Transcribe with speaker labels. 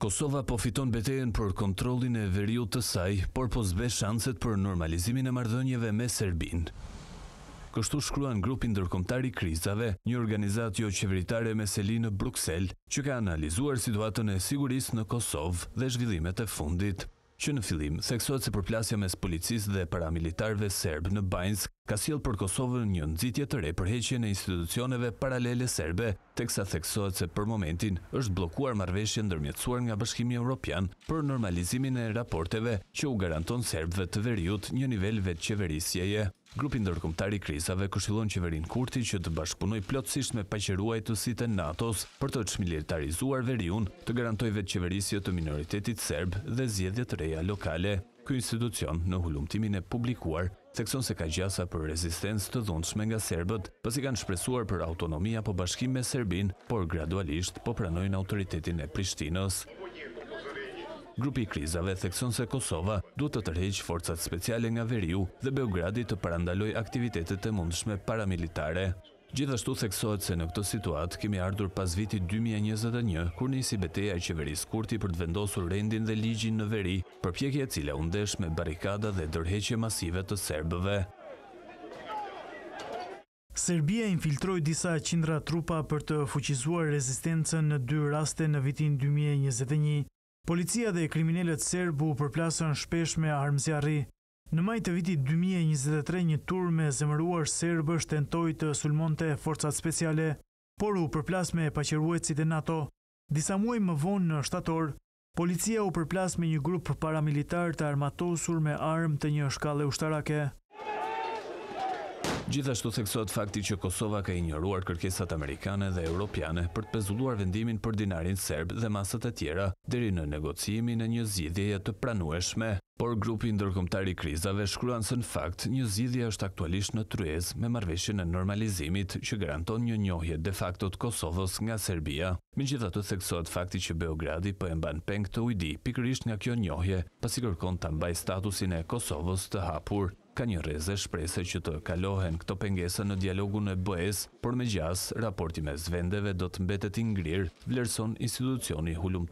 Speaker 1: Kosova po fiton betejen për kontrolin e veriut të saj, por po zbe shanset për normalizimin e mardhënjeve me Serbin. Kështu shkruan grupin dërkomtari krizave, një organizat jo qeveritare me seli në Bruxelles, që ka analizuar situatën e siguris në Kosovë dhe zhvillimet e fundit që në fillim theksohet se përplasja mes policisë dhe paramilitarëve serb në Banjë ka sjellë për Kosovën një nxitje të re për heqjen e institucioneve paralele serbe, teksa theksohet se për momentin është bllokuar marrëveshja ndërmjetësuar nga Bashkimi Evropian për normalizimin e raporteve që u garanton serbëve të veriut një nivel vetëqeverisjeje. Grupi ndërkombëtar i krizave këshillon qeverinë Kurti që të bashkëpunoj plotësisht me paqëruajtësitë e NATO-s për të çmilitarizuar veriun, të garantojë vetë qeverisje të minoritetit serb dhe zjedjet reja lokale. Ky institucion në hulumtimin e publikuar thekson se ka gjasa për rezistencë të dhunshme nga serbët, pasi kanë shpresuar për autonomi apo bashkim me Serbinë, por gradualisht po pranojnë autoritetin e Prishtinës grupi krizave thekson se Kosova duhet të tërheqë forcat speciale nga veriu dhe Beogradit të parandaloj aktivitetet e mundshme paramilitare. Gjithashtu theksohet se në këtë situatë kemi ardhur pas vitit 2021, kur nisi beteja e qeverisë Kurti për të vendosur rendin dhe ligjin në veri, përpjekje e cila u ndesh me barrikada dhe dërheqje masive të serbëve.
Speaker 2: Serbia infiltroi disa qindra trupa për të fuqizuar rezistencën në dy raste në vitin 2021. Policia dhe kriminellet serbu përplasën shpesh me armësjarri. Në majtë të vitit 2023, një tur me zemëruar serbë është tentoj të sulmonte forcat speciale, por u përplas me pacjeruetësit e NATO. Disa muaj më vonë në shtator, policia u përplas me një grupë paramilitar të armatosur me armë të një shkalle ushtarake.
Speaker 1: Gjithashtu theksohet fakti që Kosova ka injoruar kërkesat amerikane dhe europiane për të pezulluar vendimin për dinarin serb dhe masat e tjera, deri në negocimi në një zidhjeje të pranueshme. Por grupi ndërkomtari krizave shkruan se në fakt një zidhje është aktualisht në truez me marveshjën e normalizimit që garanton një njohje de facto të Kosovës nga Serbia. Min gjitha të theksohet fakti që Beogradi për po e mban peng të ujdi pikrisht nga kjo njohje, pasi kërkon të mbaj statusin e Kosovës të hapur ka një reze shprese që të kalohen këto pengesa në dialogun e bëhes, por me gjas, raporti me zvendeve do të mbetet ingrir, vlerëson institucioni hulum